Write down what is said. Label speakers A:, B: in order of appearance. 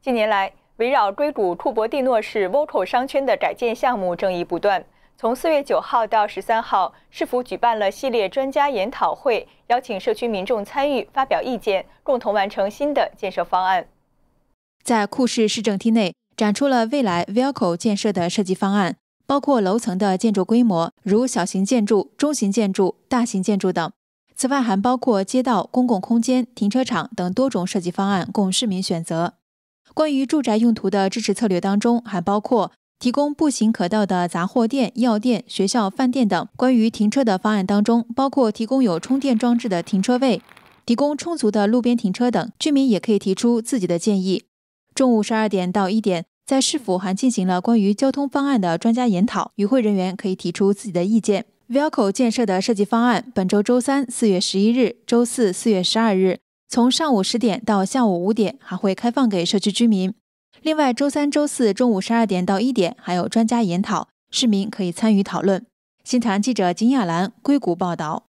A: 近年来，围绕硅谷库伯蒂诺市 v o c a l 商圈的改建项目争议不断。从四月九号到十三号，市府举办了系列专家研讨会，邀请社区民众参与发表意见，共同完成新的建设方案。
B: 在库市市政厅内展出了未来 v i c o 建设的设计方案，包括楼层的建筑规模，如小型建筑、中型建筑、大型建筑等。此外，还包括街道、公共空间、停车场等多种设计方案供市民选择。关于住宅用途的支持策略当中，还包括提供步行可到的杂货店、药店、学校、饭店等。关于停车的方案当中，包括提供有充电装置的停车位，提供充足的路边停车等。居民也可以提出自己的建议。中午十二点到一点，在市府还进行了关于交通方案的专家研讨，与会人员可以提出自己的意见。Velco 建设的设计方案，本周周三，四月十一日，周四，四月十二日。从上午十点到下午五点，还会开放给社区居民。另外，周三、周四中午十二点到一点，还有专家研讨，市民可以参与讨论。新唐记者金亚兰，硅谷报道。